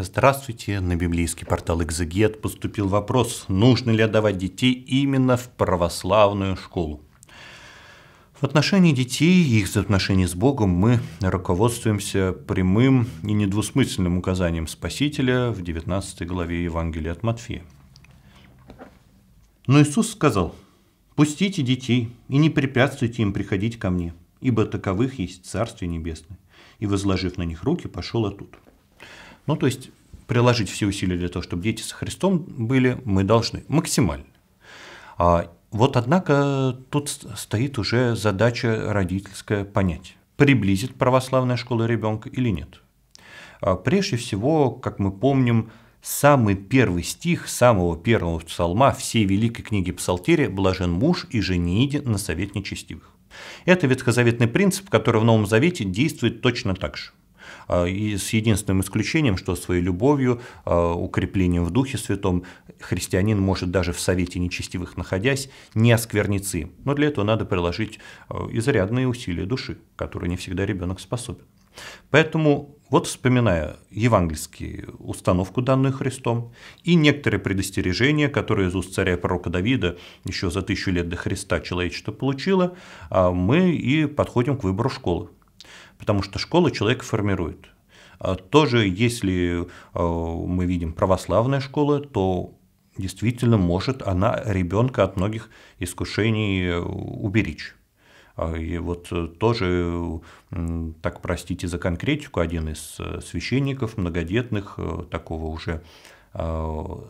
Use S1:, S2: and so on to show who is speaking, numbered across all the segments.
S1: Здравствуйте, на библейский портал «Экзегет» поступил вопрос, нужно ли отдавать детей именно в православную школу. В отношении детей и их отношений с Богом мы руководствуемся прямым и недвусмысленным указанием Спасителя в 19 главе Евангелия от Матфея. Но Иисус сказал, «Пустите детей и не препятствуйте им приходить ко мне, ибо таковых есть Царствие Небесное». И, возложив на них руки, пошел оттуда. Ну, то есть приложить все усилия для того, чтобы дети со Христом были, мы должны максимально. А вот, однако, тут стоит уже задача родительская понять, приблизит православная школа ребенка или нет. А прежде всего, как мы помним, самый первый стих самого первого псалма всей великой книги Псалтирия «Блажен муж и жениди на совет нечестивых». Это ветхозаветный принцип, который в Новом Завете действует точно так же – а, и с единственным исключением, что своей любовью, а, укреплением в Духе Святом христианин может даже в совете нечестивых находясь не оскверниться Но для этого надо приложить а, изрядные усилия души, которые не всегда ребенок способен. Поэтому вот вспоминая евангельскую установку, данную Христом, и некоторые предостережения, которые из уст царя и пророка Давида еще за тысячу лет до Христа человечество получило, мы и подходим к выбору школы потому что школа человека формирует. А тоже, если э, мы видим православная школа, то действительно может она ребенка от многих искушений э, уберечь. А, и вот э, тоже, так простите за конкретику, один из священников многодетных, такого уже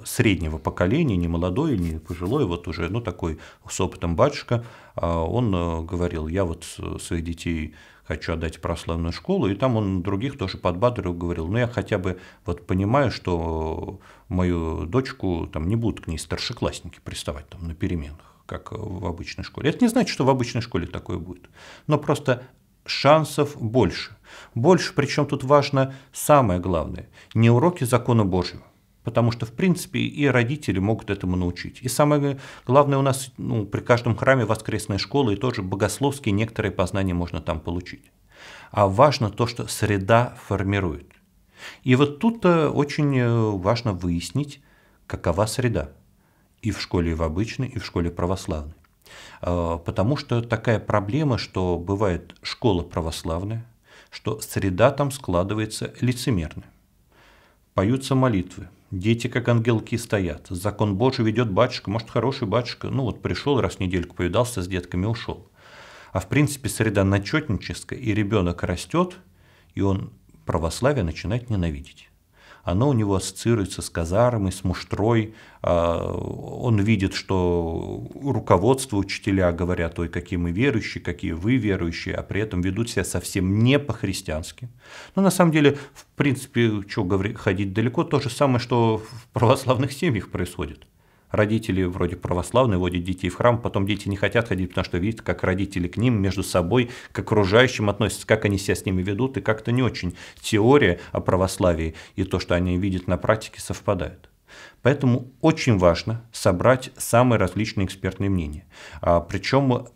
S1: среднего поколения, не молодой, не пожилой, вот уже, ну, такой с опытом батюшка, а он говорил, я вот своих детей хочу отдать православную школу, и там он других тоже подбадривал, говорил, ну я хотя бы вот понимаю, что мою дочку там не будут к ней старшеклассники приставать там на переменах, как в обычной школе. Это не значит, что в обычной школе такое будет, но просто шансов больше. Больше, причем тут важно самое главное, не уроки закона Божьего, Потому что, в принципе, и родители могут этому научить. И самое главное, у нас ну, при каждом храме воскресной школы и тоже богословские некоторые познания можно там получить. А важно то, что среда формирует. И вот тут э, очень э, важно выяснить, какова среда. И в школе и в обычной, и в школе православной. А, потому что такая проблема, что бывает школа православная, что среда там складывается лицемерно. Поются молитвы, Дети, как ангелки, стоят. Закон Божий ведет батюшка, может, хороший батюшка. Ну вот пришел, раз в недельку повидался с детками, ушел. А в принципе среда начетническая, и ребенок растет, и он православие начинает ненавидеть оно у него ассоциируется с казармой, с муштрой, а, он видит, что руководство учителя говорят, ой, какие мы верующие, какие вы верующие, а при этом ведут себя совсем не по-христиански. Но ну, на самом деле, в принципе, что ходить далеко, то же самое, что в православных семьях происходит родители вроде православные водят детей в храм, потом дети не хотят ходить, потому что видят, как родители к ним между собой, к окружающим относятся, как они себя с ними ведут, и как-то не очень теория о православии и то, что они видят на практике, совпадают. Поэтому очень важно собрать самые различные экспертные мнения. А, Причем,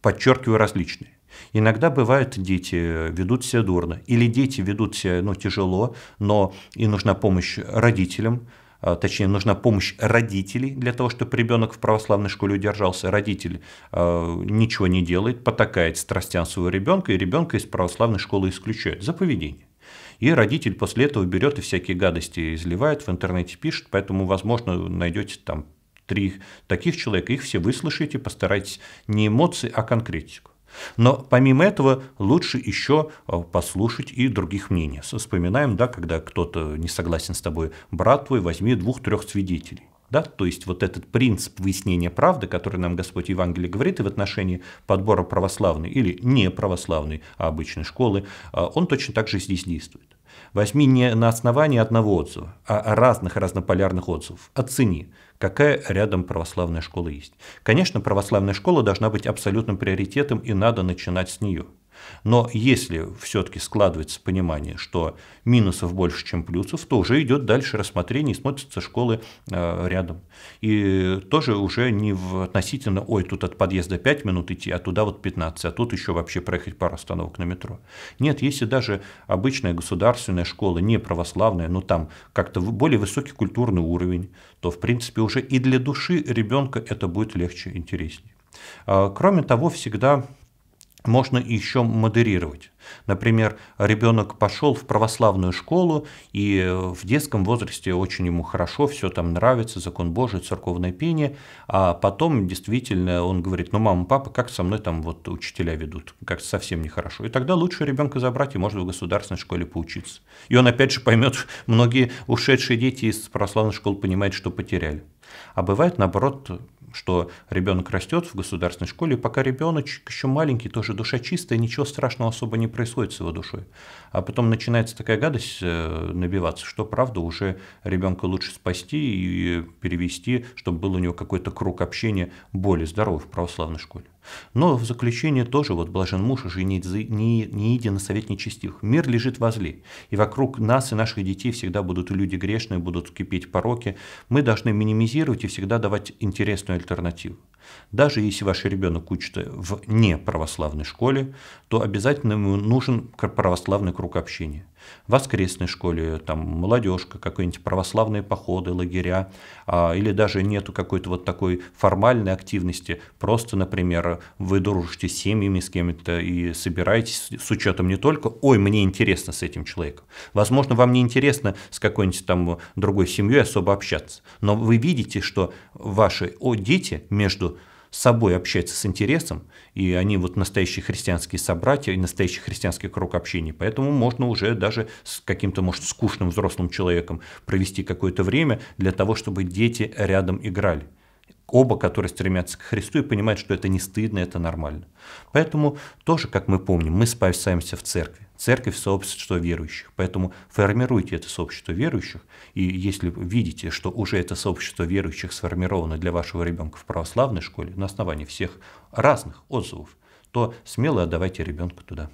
S1: подчеркиваю, различные. Иногда бывает, дети э, ведут себя дурно, или дети ведут себя ну, тяжело, но и нужна помощь родителям, а, точнее, нужна помощь родителей для того, чтобы ребенок в православной школе удержался. Родитель а, ничего не делает, потакает страстян своего ребенка, и ребенка из православной школы исключают за поведение. И родитель после этого берет и всякие гадости изливает, в интернете пишет, поэтому, возможно, найдете там три таких человека, их все выслушаете, постарайтесь не эмоции, а конкретику. Но помимо этого лучше еще э, послушать и других мнений. Вспоминаем, да, когда кто-то не согласен с тобой, брат твой, возьми двух-трех свидетелей. Да? То есть вот этот принцип выяснения правды, который нам Господь Евангелие говорит и в отношении подбора православной или неправославной а обычной школы, э, он точно так же здесь действует. Возьми не на основании одного отзыва, а разных разнополярных отзывов. Оцени, какая рядом православная школа есть. Конечно, православная школа должна быть абсолютным приоритетом и надо начинать с нее. Но если все-таки складывается понимание, что минусов больше, чем плюсов, то уже идет дальше рассмотрение и смотрятся школы э, рядом. И тоже уже не в относительно, ой, тут от подъезда 5 минут идти, а туда вот 15, а тут еще вообще проехать пару остановок на метро. Нет, если даже обычная государственная школа, не православная, но там как-то более высокий культурный уровень, то, в принципе, уже и для души ребенка это будет легче, интереснее. А, кроме того, всегда можно еще модерировать. Например, ребенок пошел в православную школу, и э, в детском возрасте очень ему хорошо, все там нравится, закон Божий, церковное пение, а потом действительно он говорит, ну, мама, папа, как со мной там вот учителя ведут, как совсем нехорошо. И тогда лучше ребенка забрать и можно в государственной школе поучиться. И он опять же поймет, многие ушедшие дети из православной школы понимают, что потеряли. А бывает, наоборот, что ребенок растет в государственной школе, и пока ребеночек еще маленький, тоже душа чистая, ничего страшного особо не происходит с его душой. А потом начинается такая гадость э, набиваться, что правда уже ребенка лучше спасти и перевести, чтобы был у него какой-то круг общения более здоровый в православной школе. Но в заключение тоже вот блажен муж и женит не, не иди на совет нечестивых. Мир лежит возле, и вокруг нас и наших детей всегда будут люди грешные, будут кипеть пороки. Мы должны минимизировать и всегда давать интересную альтернативу. Даже если ваш ребенок учится в неправославной школе, то обязательно ему нужен православный круг общения. В воскресной школе, там, молодежка, какие-нибудь православные походы, лагеря, а, или даже нету какой-то вот такой формальной активности, просто, например, вы дружите с семьями с кем-то и собираетесь с учетом не только, ой, мне интересно с этим человеком, возможно, вам не интересно с какой-нибудь там другой семьей особо общаться, но вы видите, что ваши о, дети между с собой общаются с интересом, и они вот настоящие христианские собратья и настоящий христианский круг общения. Поэтому можно уже даже с каким-то, может, скучным взрослым человеком провести какое-то время для того, чтобы дети рядом играли оба, которые стремятся к Христу и понимают, что это не стыдно, это нормально. Поэтому тоже, как мы помним, мы спасаемся в церкви. Церковь – сообщество верующих, поэтому формируйте это сообщество верующих, и если видите, что уже это сообщество верующих сформировано для вашего ребенка в православной школе на основании всех разных отзывов, то смело отдавайте ребенка туда.